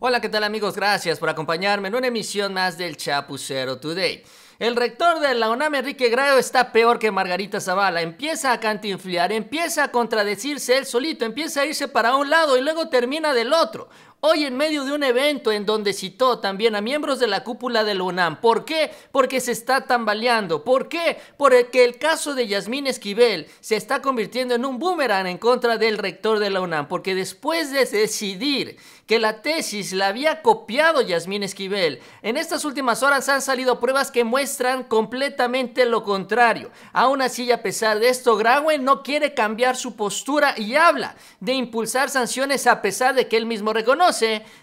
Hola, ¿qué tal amigos? Gracias por acompañarme en una emisión más del Chapucero Today. El rector de la UNAM, Enrique Grado, está peor que Margarita Zavala. Empieza a cantinfliar, empieza a contradecirse él solito, empieza a irse para un lado y luego termina del otro hoy en medio de un evento en donde citó también a miembros de la cúpula de la UNAM. ¿Por qué? Porque se está tambaleando. ¿Por qué? Porque el caso de Yasmín Esquivel se está convirtiendo en un boomerang en contra del rector de la UNAM, porque después de decidir que la tesis la había copiado Yasmín Esquivel, en estas últimas horas han salido pruebas que muestran completamente lo contrario. Aún así, a pesar de esto, Graue no quiere cambiar su postura y habla de impulsar sanciones a pesar de que él mismo reconoce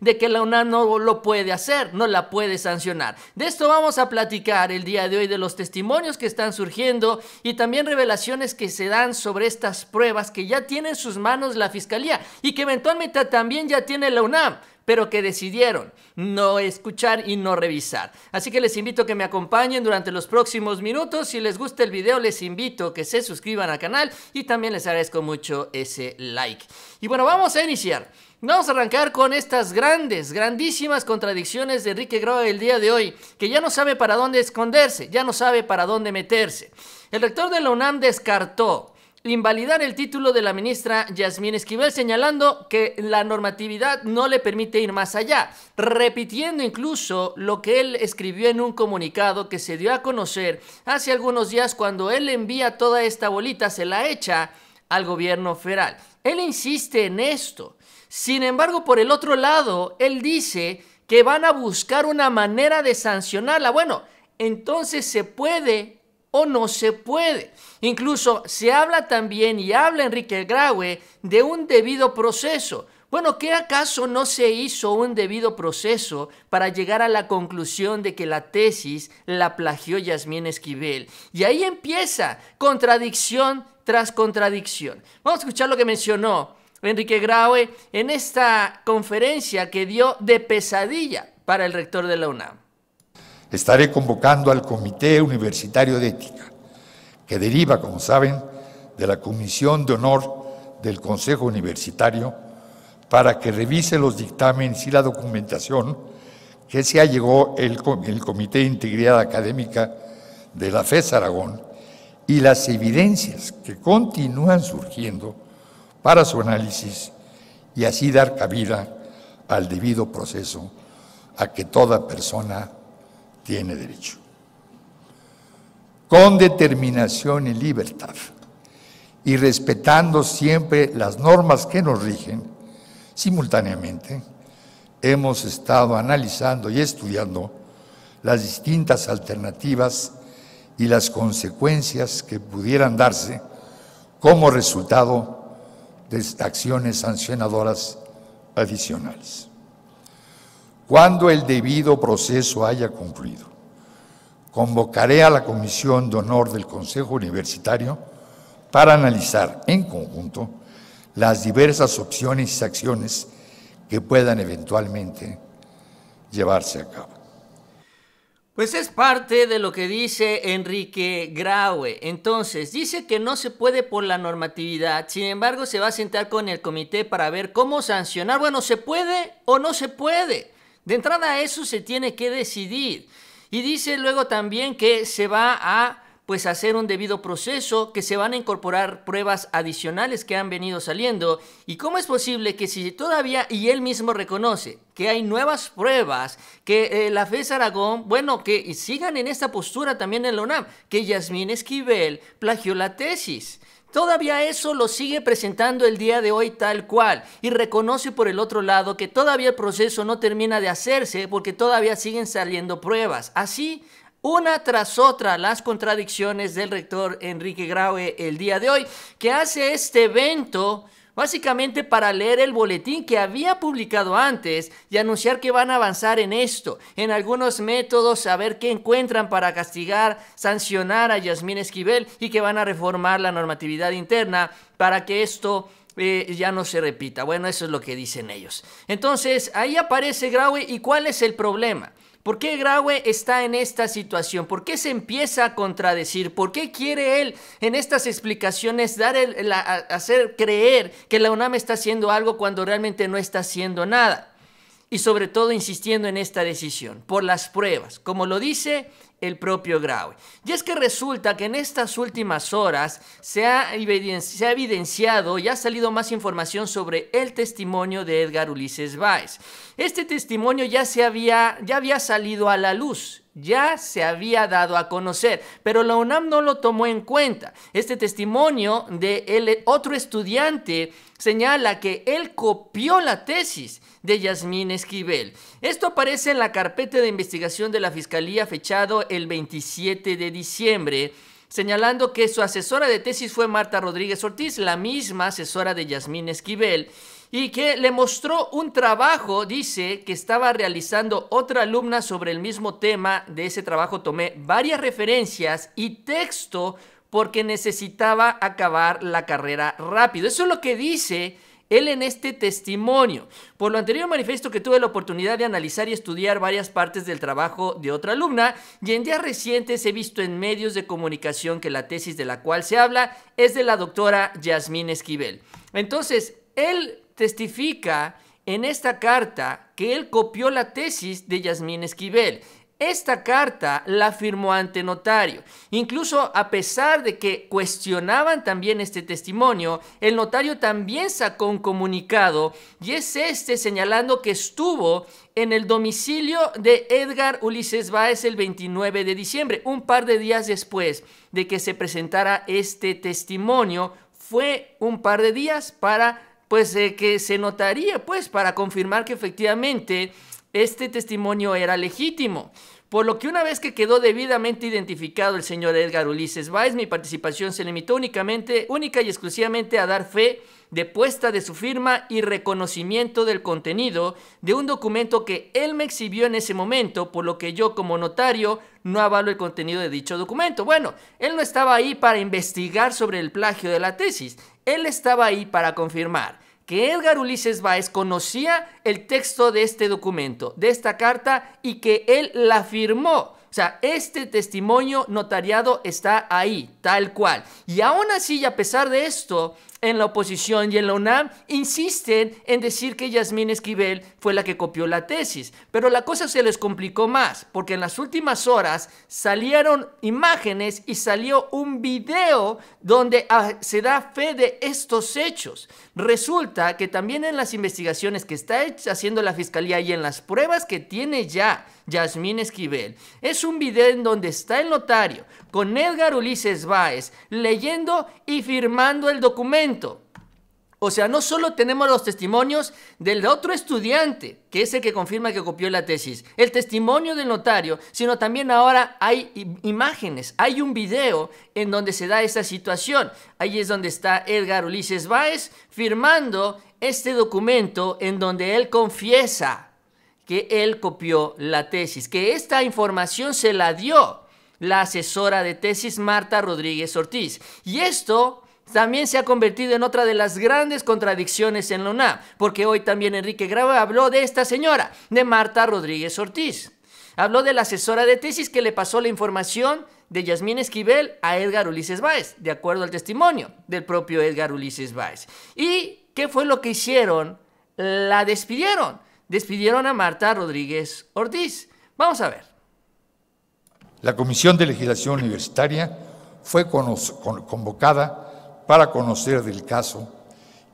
de que la UNAM no lo puede hacer, no la puede sancionar. De esto vamos a platicar el día de hoy, de los testimonios que están surgiendo y también revelaciones que se dan sobre estas pruebas que ya tiene en sus manos la Fiscalía y que eventualmente también ya tiene la UNAM pero que decidieron no escuchar y no revisar. Así que les invito a que me acompañen durante los próximos minutos. Si les gusta el video, les invito a que se suscriban al canal y también les agradezco mucho ese like. Y bueno, vamos a iniciar. Vamos a arrancar con estas grandes, grandísimas contradicciones de Enrique Grove el día de hoy, que ya no sabe para dónde esconderse, ya no sabe para dónde meterse. El rector de la UNAM descartó invalidar el título de la ministra Yasmín Esquivel señalando que la normatividad no le permite ir más allá, repitiendo incluso lo que él escribió en un comunicado que se dio a conocer hace algunos días cuando él envía toda esta bolita, se la echa al gobierno federal. Él insiste en esto. Sin embargo, por el otro lado, él dice que van a buscar una manera de sancionarla. Bueno, entonces se puede o no se puede. Incluso se habla también, y habla Enrique Graue, de un debido proceso. Bueno, ¿qué acaso no se hizo un debido proceso para llegar a la conclusión de que la tesis la plagió Yasmín Esquivel? Y ahí empieza contradicción tras contradicción. Vamos a escuchar lo que mencionó Enrique Graue en esta conferencia que dio de pesadilla para el rector de la UNAM estaré convocando al Comité Universitario de Ética, que deriva, como saben, de la Comisión de Honor del Consejo Universitario, para que revise los dictámenes y la documentación que se allegó el, el Comité de Integridad Académica de la FES Aragón y las evidencias que continúan surgiendo para su análisis y así dar cabida al debido proceso a que toda persona tiene derecho. Con determinación y libertad, y respetando siempre las normas que nos rigen, simultáneamente hemos estado analizando y estudiando las distintas alternativas y las consecuencias que pudieran darse como resultado de acciones sancionadoras adicionales. Cuando el debido proceso haya concluido, convocaré a la Comisión de Honor del Consejo Universitario para analizar en conjunto las diversas opciones y acciones que puedan eventualmente llevarse a cabo. Pues es parte de lo que dice Enrique Graue. Entonces, dice que no se puede por la normatividad, sin embargo se va a sentar con el comité para ver cómo sancionar. Bueno, ¿se puede o no se puede? De entrada eso se tiene que decidir. Y dice luego también que se va a pues hacer un debido proceso, que se van a incorporar pruebas adicionales que han venido saliendo. ¿Y cómo es posible que si todavía, y él mismo reconoce, que hay nuevas pruebas, que eh, la FES Aragón, bueno, que sigan en esta postura también en la UNAM, que Yasmín Esquivel plagió la tesis? Todavía eso lo sigue presentando el día de hoy tal cual y reconoce por el otro lado que todavía el proceso no termina de hacerse porque todavía siguen saliendo pruebas. Así, una tras otra las contradicciones del rector Enrique Graue el día de hoy, que hace este evento básicamente para leer el boletín que había publicado antes y anunciar que van a avanzar en esto, en algunos métodos, a ver qué encuentran para castigar, sancionar a Yasmín Esquivel y que van a reformar la normatividad interna para que esto eh, ya no se repita. Bueno, eso es lo que dicen ellos. Entonces, ahí aparece Graue y cuál es el problema. ¿Por qué Graue está en esta situación? ¿Por qué se empieza a contradecir? ¿Por qué quiere él en estas explicaciones dar hacer creer que la UNAM está haciendo algo cuando realmente no está haciendo nada? Y sobre todo insistiendo en esta decisión, por las pruebas. Como lo dice el propio Grau Y es que resulta que en estas últimas horas se ha, se ha, evidenciado y ha salido más información sobre el testimonio de Edgar Ulises Báez. Este testimonio ya, se había, ya había salido a la luz ya se había dado a conocer, pero la UNAM no lo tomó en cuenta. Este testimonio de otro estudiante señala que él copió la tesis de Yasmín Esquivel. Esto aparece en la carpeta de investigación de la Fiscalía fechado el 27 de diciembre señalando que su asesora de tesis fue Marta Rodríguez Ortiz, la misma asesora de Yasmín Esquivel, y que le mostró un trabajo, dice, que estaba realizando otra alumna sobre el mismo tema. De ese trabajo tomé varias referencias y texto porque necesitaba acabar la carrera rápido. Eso es lo que dice él en este testimonio. Por lo anterior manifiesto que tuve la oportunidad de analizar y estudiar varias partes del trabajo de otra alumna y en días recientes he visto en medios de comunicación que la tesis de la cual se habla es de la doctora Yasmín Esquivel. Entonces, él testifica en esta carta que él copió la tesis de Yasmín Esquivel. Esta carta la firmó ante notario. Incluso a pesar de que cuestionaban también este testimonio, el notario también sacó un comunicado y es este señalando que estuvo en el domicilio de Edgar Ulises Báez el 29 de diciembre, un par de días después de que se presentara este testimonio. Fue un par de días para pues eh, que se notaría, pues, para confirmar que efectivamente este testimonio era legítimo. Por lo que una vez que quedó debidamente identificado el señor Edgar Ulises Weiss, mi participación se limitó únicamente, única y exclusivamente a dar fe de puesta de su firma y reconocimiento del contenido de un documento que él me exhibió en ese momento, por lo que yo como notario no avalo el contenido de dicho documento. Bueno, él no estaba ahí para investigar sobre el plagio de la tesis, él estaba ahí para confirmar que Edgar Ulises Báez conocía el texto de este documento, de esta carta, y que él la firmó. O sea, este testimonio notariado está ahí, tal cual. Y aún así, a pesar de esto, en la oposición y en la UNAM insisten en decir que Yasmín Esquivel fue la que copió la tesis. Pero la cosa se les complicó más, porque en las últimas horas salieron imágenes y salió un video donde ah, se da fe de estos hechos. Resulta que también en las investigaciones que está haciendo la fiscalía y en las pruebas que tiene ya Yasmín Esquivel, es un video en donde está el notario con Edgar Ulises Báez leyendo y firmando el documento o sea, no solo tenemos los testimonios del otro estudiante, que es el que confirma que copió la tesis, el testimonio del notario, sino también ahora hay imágenes, hay un video en donde se da esta situación. Ahí es donde está Edgar Ulises Báez firmando este documento en donde él confiesa que él copió la tesis, que esta información se la dio la asesora de tesis Marta Rodríguez Ortiz. Y esto también se ha convertido en otra de las grandes contradicciones en la UNAM, porque hoy también Enrique Grava habló de esta señora, de Marta Rodríguez Ortiz. Habló de la asesora de tesis que le pasó la información de Yasmín Esquivel a Edgar Ulises Báez, de acuerdo al testimonio del propio Edgar Ulises Báez. ¿Y qué fue lo que hicieron? La despidieron. Despidieron a Marta Rodríguez Ortiz. Vamos a ver. La Comisión de Legislación Universitaria fue convocada para conocer del caso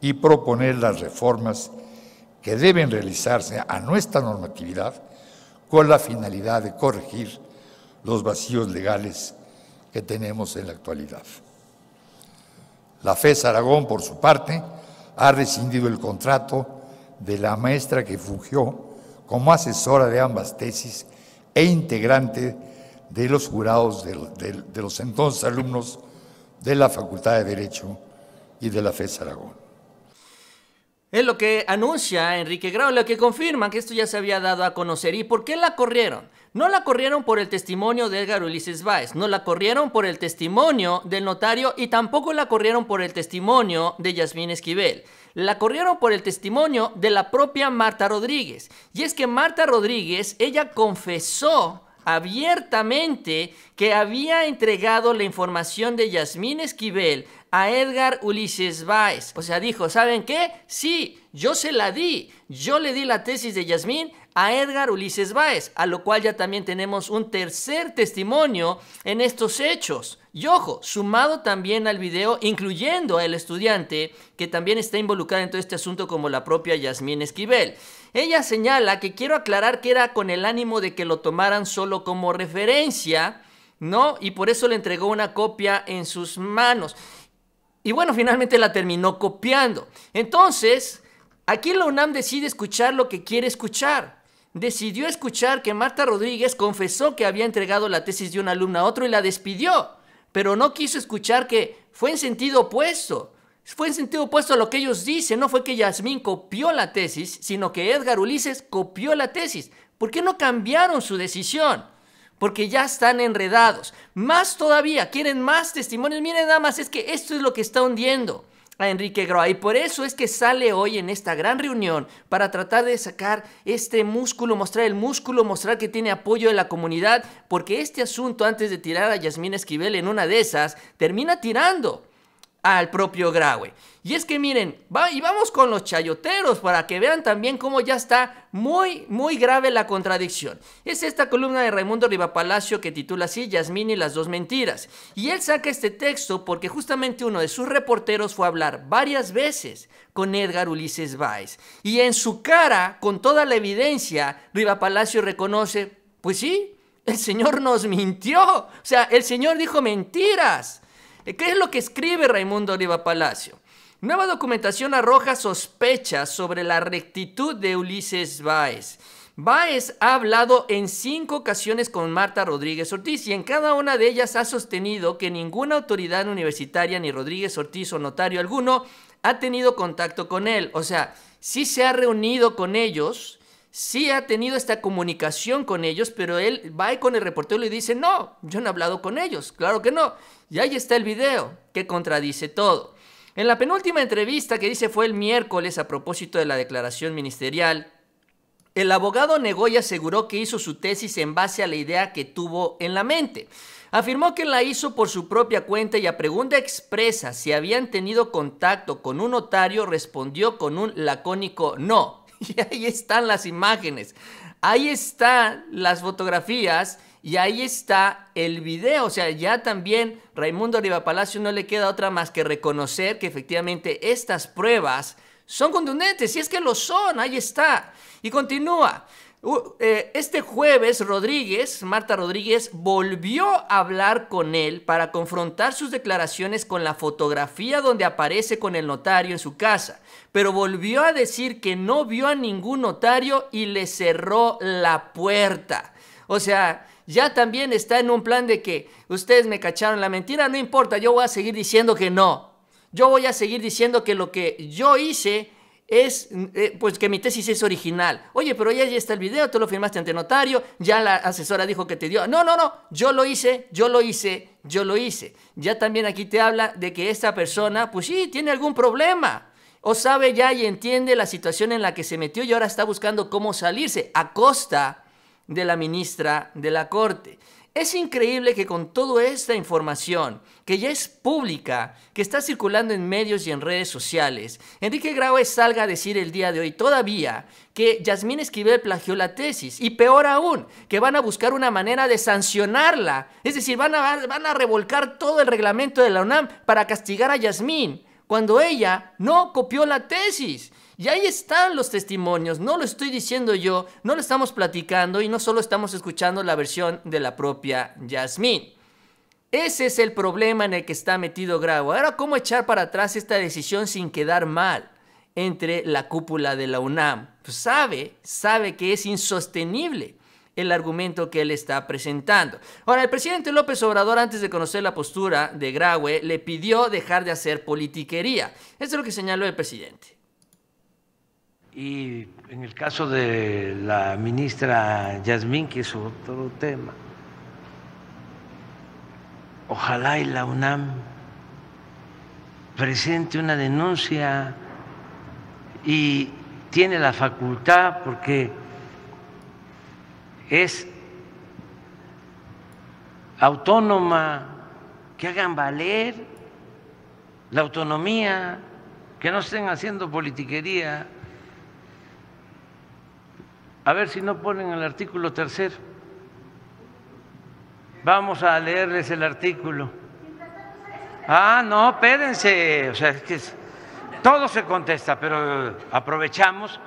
y proponer las reformas que deben realizarse a nuestra normatividad con la finalidad de corregir los vacíos legales que tenemos en la actualidad. La FES Aragón, por su parte, ha rescindido el contrato de la maestra que fugió... como asesora de ambas tesis e integrante de los jurados de, los entonces alumnos de la Facultad de Derecho y de la FES Aragón. Es lo que anuncia Enrique Grau, lo que confirma que esto ya se había dado a conocer. ¿Y por qué la corrieron? No la corrieron por el testimonio de Edgar Ulises Báez, no la corrieron por el testimonio del notario y tampoco la corrieron por el testimonio de Yasmín Esquivel. La corrieron por el testimonio de la propia Marta Rodríguez. Y es que Marta Rodríguez, ella confesó abiertamente que había entregado la información de Yasmín Esquivel a Edgar Ulises Weiss. O sea, dijo, ¿saben qué? Sí, yo se la di. Yo le di la tesis de Yasmín a Edgar Ulises Báez, a lo cual ya también tenemos un tercer testimonio en estos hechos. Y ojo, sumado también al video, incluyendo al estudiante que también está involucrado en todo este asunto como la propia Yasmín Esquivel. Ella señala que quiero aclarar que era con el ánimo de que lo tomaran solo como referencia, ¿no? Y por eso le entregó una copia en sus manos. Y bueno, finalmente la terminó copiando. Entonces, aquí la UNAM decide escuchar lo que quiere escuchar decidió escuchar que Marta Rodríguez confesó que había entregado la tesis de un alumno a otro y la despidió, pero no quiso escuchar que fue en sentido opuesto. Fue en sentido opuesto a lo que ellos dicen, no fue que Yasmín copió la tesis, sino que Edgar Ulises copió la tesis. ¿Por qué no cambiaron su decisión? Porque ya están enredados. Más todavía, quieren más testimonios. Miren nada más, es que esto es lo que está hundiendo a Enrique Groa. Y por eso es que sale hoy en esta gran reunión para tratar de sacar este músculo, mostrar el músculo, mostrar que tiene apoyo de la comunidad, porque este asunto antes de tirar a Yasmín Esquivel en una de esas, termina tirando al propio Graue. Y es que miren, va, y vamos con los chayoteros para que vean también cómo ya está muy, muy grave la contradicción. Es esta columna de Raimundo Rivapalacio que titula así Yasmín y las dos mentiras. Y él saca este texto porque justamente uno de sus reporteros fue a hablar varias veces con Edgar Ulises Baez, Y en su cara, con toda la evidencia, Rivapalacio reconoce, pues sí, el señor nos mintió. O sea, el señor dijo mentiras. Eh, ¿Qué es lo que escribe Raimundo Oliva Palacio? Nueva documentación arroja sospechas sobre la rectitud de Ulises Báez. Báez ha hablado en cinco ocasiones con Marta Rodríguez Ortiz y en cada una de ellas ha sostenido que ninguna autoridad universitaria ni Rodríguez Ortiz o notario alguno ha tenido contacto con él. O sea, si se ha reunido con ellos, sí ha tenido esta comunicación con ellos, pero él va con el reportero y dice, no, yo no he hablado con ellos, claro que no. Y ahí está el video, que contradice todo. En la penúltima entrevista que dice fue el miércoles a propósito de la declaración ministerial, el abogado negó y aseguró que hizo su tesis en base a la idea que tuvo en la mente. Afirmó que la hizo por su propia cuenta y a pregunta expresa si habían tenido contacto con un notario respondió con un lacónico no. Y ahí están las imágenes, ahí están las fotografías y ahí está el video. O sea, ya también Raimundo Oliva Palacio no le queda otra más que reconocer que efectivamente estas pruebas son contundentes, y es que lo son, ahí está. Y continúa. Eh, este jueves Rodríguez, Marta Rodríguez, volvió a hablar con él para confrontar sus declaraciones con la fotografía donde aparece con el notario en su casa, pero volvió a decir que no vio a ningún notario y le cerró la puerta. O sea, ya también está en un plan de que ustedes me cacharon la mentira, no importa, yo voy a seguir diciendo que no. Yo voy a seguir diciendo que lo que yo hice es eh, pues que mi tesis es original. Oye, pero ya, ya está el video, tú lo firmaste ante notario, ya la asesora dijo que te dio. No, no, no, yo lo hice, yo lo hice, yo lo hice. Ya también aquí te habla de que esta persona, pues sí, tiene algún problema. O sabe ya y entiende la situación en la que se metió y ahora está buscando cómo salirse a costa de la ministra de la Corte. Es increíble que con toda esta información, que ya es pública, que está circulando en medios y en redes sociales, Enrique Graue salga a decir el día de hoy todavía que Yasmín Esquivel plagió la tesis y peor aún, que van a buscar una manera de sancionarla. Es decir, van a, van a revolcar todo el reglamento de la UNAM para castigar a Yasmín cuando ella no copió la tesis. Y ahí están los testimonios, no lo estoy diciendo yo, no lo estamos platicando y no solo estamos escuchando la versión de la propia Yasmín. Ese es el problema en el que está metido Grau. Ahora, ¿cómo echar para atrás esta decisión sin quedar mal entre la cúpula de la UNAM? Pues sabe, sabe que es insostenible el argumento que él está presentando. Ahora, el presidente López Obrador, antes de conocer la postura de Graue, le pidió dejar de hacer politiquería. Eso es lo que señaló el presidente. Y en el caso de la ministra Yasmín, que es otro tema, ojalá y la UNAM presente una denuncia y tiene la facultad porque es autónoma, que hagan valer la autonomía, que no estén haciendo politiquería a ver si no ponen el artículo tercero. Vamos a leerles el artículo. Ah, no, espérense. O sea, es que todo se contesta, pero aprovechamos.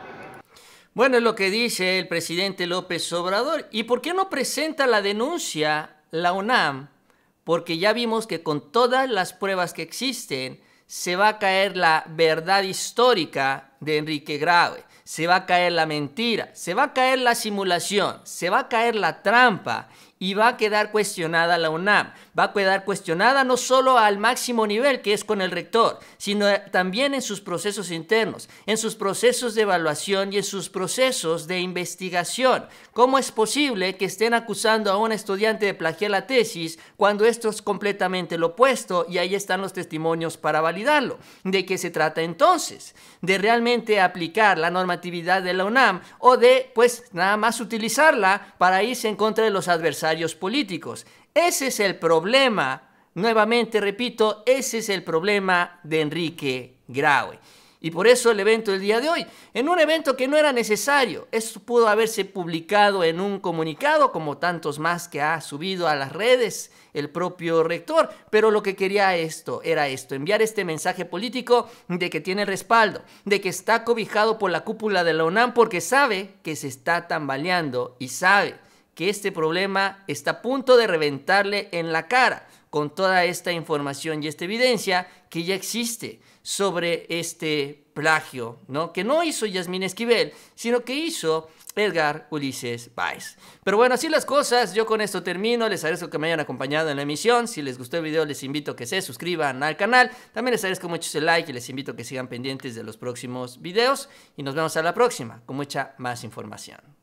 Bueno, es lo que dice el presidente López Obrador. ¿Y por qué no presenta la denuncia la UNAM? Porque ya vimos que con todas las pruebas que existen, se va a caer la verdad histórica de Enrique Grave, se va a caer la mentira, se va a caer la simulación, se va a caer la trampa y va a quedar cuestionada la UNAM. Va a quedar cuestionada no solo al máximo nivel, que es con el rector, sino también en sus procesos internos, en sus procesos de evaluación y en sus procesos de investigación. ¿Cómo es posible que estén acusando a un estudiante de plagiar la tesis cuando esto es completamente lo opuesto? Y ahí están los testimonios para validarlo. ¿De qué se trata entonces? ¿De realmente aplicar la normatividad de la UNAM o de, pues, nada más utilizarla para irse en contra de los adversarios? políticos. Ese es el problema, nuevamente repito, ese es el problema de Enrique Graue. Y por eso el evento del día de hoy, en un evento que no era necesario, eso pudo haberse publicado en un comunicado, como tantos más que ha subido a las redes el propio rector, pero lo que quería esto era esto, enviar este mensaje político de que tiene respaldo, de que está cobijado por la cúpula de la UNAM porque sabe que se está tambaleando y sabe que este problema está a punto de reventarle en la cara con toda esta información y esta evidencia que ya existe sobre este plagio, ¿no? Que no hizo Yasmín Esquivel, sino que hizo Edgar Ulises Baez, Pero bueno, así las cosas, yo con esto termino, les agradezco que me hayan acompañado en la emisión, si les gustó el video les invito a que se suscriban al canal, también les agradezco mucho ese like y les invito a que sigan pendientes de los próximos videos y nos vemos a la próxima con mucha más información.